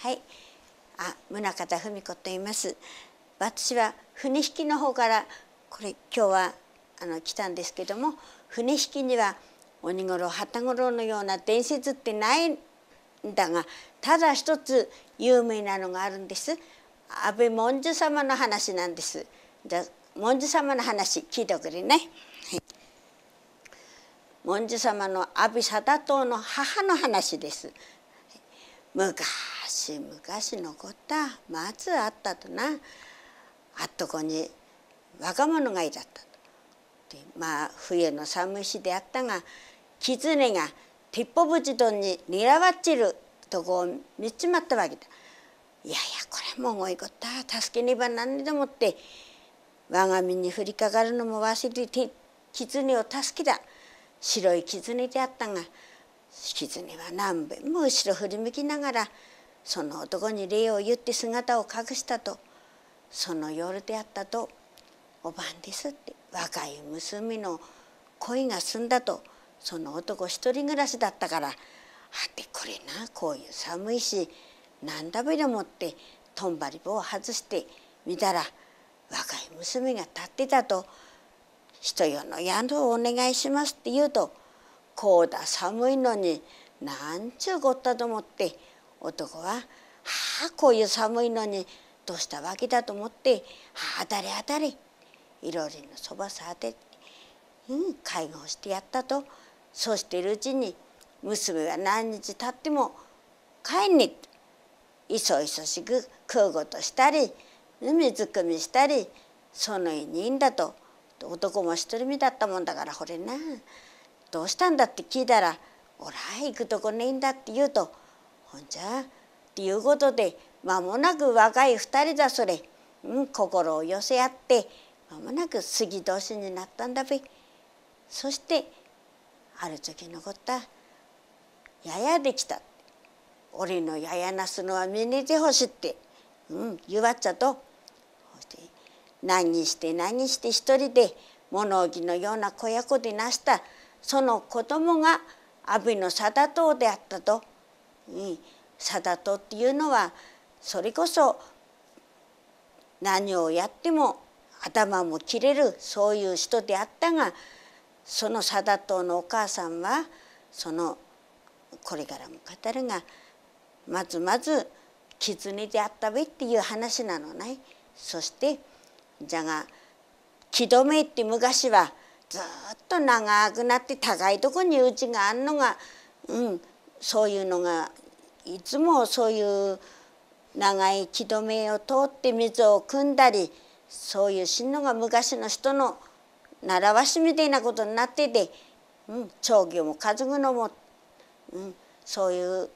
はい、あ、宗方文子と言います。私は船引きの方からこれ今日はあの来たんですけども、船引きには鬼五郎旗五郎のような伝説ってないんだが、ただ一つ有名なのがあるんです。安倍文殊様の話なんです。じゃ文殊様の話聞いておくれね。はい、文殊様の阿鼻貞藤の母の話です。昔昔々のこったまずあったとなあっとこに若者がいだったとでまあ冬の寒い日であったが狐が鉄砲ぶちどんににらわっちるとこを見ちまったわけだ。いやいやこれもごいこった助けねば何にでもって我が身に降りかかるのも忘れて狐を助けた白い狐であったが狐は何べんも後ろ振り向きながらその男に礼を言って姿を隠したとその夜であったとおばんですって若い娘の恋が済んだとその男一人暮らしだったからあってこれなこういう寒いし何だべでもってとんばり棒を外して見たら若い娘が立ってたと「人よの宿をお願いします」って言うと「こうだ寒いのになんちゅうごった」と思って男は「はあこういう寒いのにどうしたわけだ」と思って「はあ当たり当たり」いろりのそばさて、うん、介護をしてやったとそうしているうちに娘が何日たっても帰んにいそいそしく食うごとしたり水くみしたりそのいにいいんだと男も独り身だったもんだからほれなどうしたんだって聞いたら「おら行くとこねえんだ」って言うと「ほんじゃっていうことで間もなく若い2人だそれ、うん、心を寄せ合って間もなく過ぎ年になったんだべそしてある時残ったややできた俺のややなすのは見にてほしいって、うん、言わっちゃと何して何して一人で物置のような小屋子でなしたその子供が阿部の貞党であったと。貞人っていうのはそれこそ何をやっても頭も切れるそういう人であったがその貞人のお母さんはそのこれからも語るがまずまず狐であったべっていう話なのね。そしてじゃが木止めって昔はずっと長くなって高いとこにうちがあんのがうんそういうのがいつもそういう長い木止めを通って水を汲んだりそういうしんのが昔の人の習わしみたいなことになってて、うん、長魚も担ぐのも、うん、そういう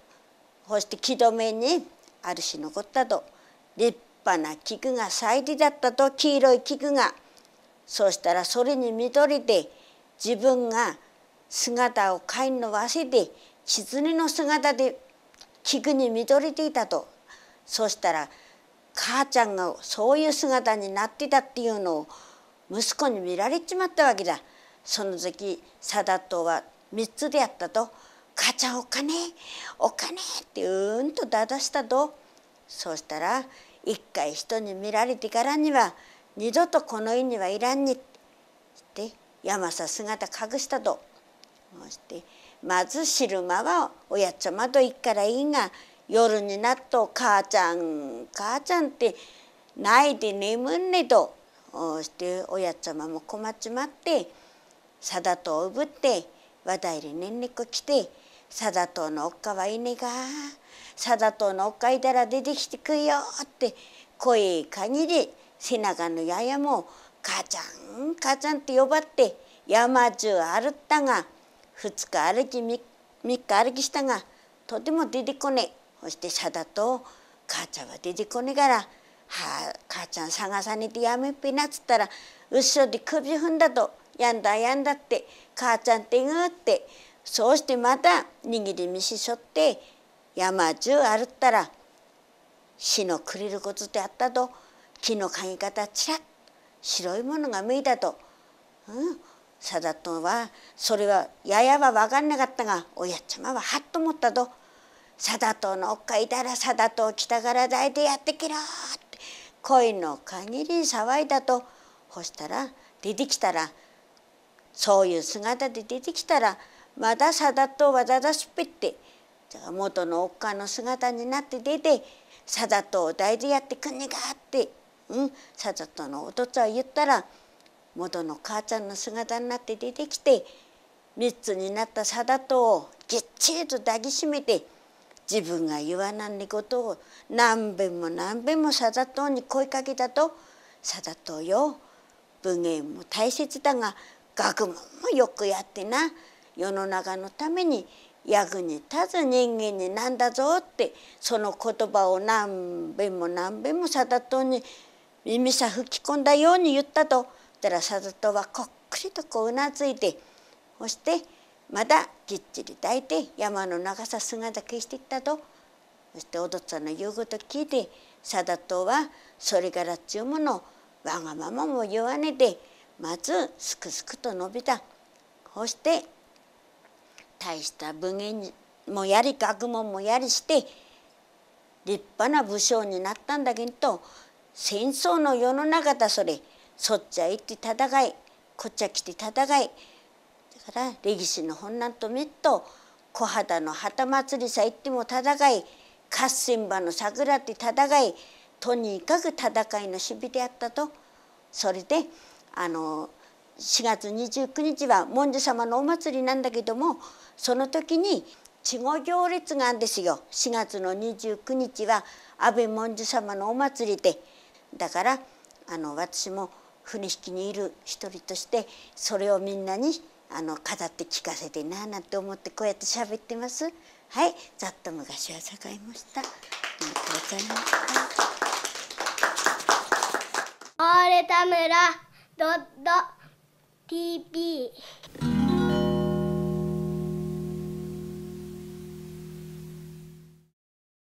こうして木止めにあるし残ったと立派な菊がいりだったと黄色い菊がそうしたらそれに見とれて自分が姿を変えるの忘れて狐の姿で菊にみどりていたとそしたら母ちゃんがそういう姿になってたっていうのを息子に見られちまったわけだその時貞とは3つでやったと「母ちゃんお金お金」ってうんとだだしたとそうしたら一回人に見られてからには二度とこの家にはいらんにって山さ姿隠したと。そしてまず昼間はおやつまといっからいいが夜になっと母ちゃん母ちゃんってないで眠んねとしておやつまも困っちまってさだとおぶって話題でねんねこ来てさだとのおっかはいねがさだとのおっかいだら出てきてくよって声かぎで背中のややも母ちゃん母ちゃんって呼ばって山中歩ったが。2日歩き 3, 日歩きしたがとても出てこねえそしてさだと母ちゃんは出てこねえから「はあ母ちゃん探さねえてやめっぺな」っつったら後ろで首踏んだと「やんだやんだ」って「母ちゃんってぐ」ってそうしてまた握り飯しょって山中歩ったら死のくれることであったと木のぎ方ちらっ白いものが見えたと。うん貞子はそれはややは分かんなかったがおやっちゃまははっと思ったと貞子のおっかいたら貞子来たから抱いてやってきろって恋の限り騒いだとほしたら出てきたらそういう姿で出てきたらまだ貞子はだだすっぺって元のおっかの姿になって出て貞子を抱いてやってくんねがってうん貞子のお父っつぁん言ったら「元の母ちゃんの姿になって出てきて3つになった貞とをぎっちりと抱きしめて自分が言わなんにことを何べんも何べんも貞とに声かけたと「貞とよ文芸も大切だが学問もよくやってな世の中のために役に立つ人間になんだぞ」ってその言葉を何べんも何べんも貞とに耳さ吹き込んだように言ったと。ったら里戸はこっくりとこううなずいてそしてまたぎっちり抱いて山の長さ姿消していったとそしてお父さんの言うこと聞いて貞戸はそれからちゅうものわがままも言わねてまずすくすくと伸びたそして大した武芸もやり学問もやりして立派な武将になったんだけど戦争の世の中だそれそっちゃ行って戦いこっちゃ来て戦いだから歴史の本なんとめっと小肌の旗祭りさ行っても戦い合戦場の桜って戦いとにかく戦いの守備であったとそれであの4月29日は文殊様のお祭りなんだけどもその時に稚児行列があるんですよ4月の29日は安倍文殊様のお祭りでだからあの私も「船引きにいる一人としてそれをみんなにあの語って聞かせてなあなんて思ってこうやって喋ってます。はい、ざっと昔は栄えました。ありがとうございました。オ田村タムラドット TV